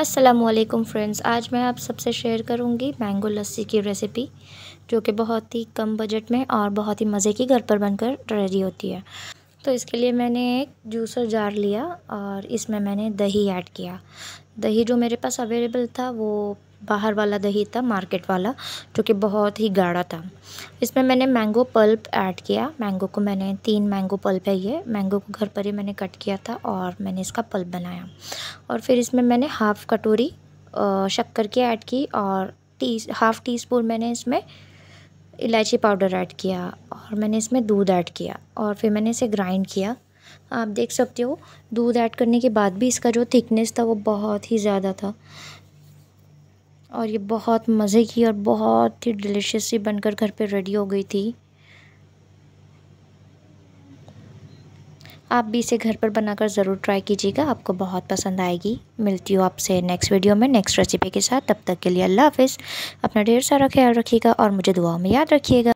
Aslam friends आज मैं आप सबसे शेयर करूंगी मैंगो लस्सी की रेसिपी जो कि बहुत ही कम बजट में और बहुत ही मज़े की घर पर बनकर रेडी होती है तो इसके लिए मैंने एक जूसर जार लिया और इसमें मैंने दही ऐड किया दही जो मेरे पास अवेलेबल था वो बाहर वाला दही था मार्केट वाला जो कि बहुत ही गाढ़ा था इसमें मैंने मैंगो पल्प ऐड किया मैंगो को मैंने तीन मैंगो पल्प है ये मैंगो को घर पर ही मैंने कट किया था और मैंने इसका पल्प बनाया और फिर इसमें मैंने हाफ़ कटोरी शक्कर की ऐड की और टी हाफ़ टी स्पून मैंने इसमें इलायची पाउडर ऐड किया और मैंने इसमें दूध ऐड किया और फिर मैंने इसे ग्राइंड किया आप देख सकते हो दूध ऐड करने के बाद भी इसका जो थिकनेस था वो बहुत ही ज़्यादा था और ये बहुत मज़े की और बहुत ही डिलीशियस सी बनकर घर पे रेडी हो गई थी आप भी इसे घर पर बनाकर ज़रूर ट्राई कीजिएगा आपको बहुत पसंद आएगी मिलती हूँ आपसे नेक्स्ट वीडियो में नेक्स्ट रेसिपी के साथ तब तक के लिए अल्लाह हाफिज़ अपना ढेर सारा ख्याल रखिएगा और मुझे दुआओं में याद रखिएगा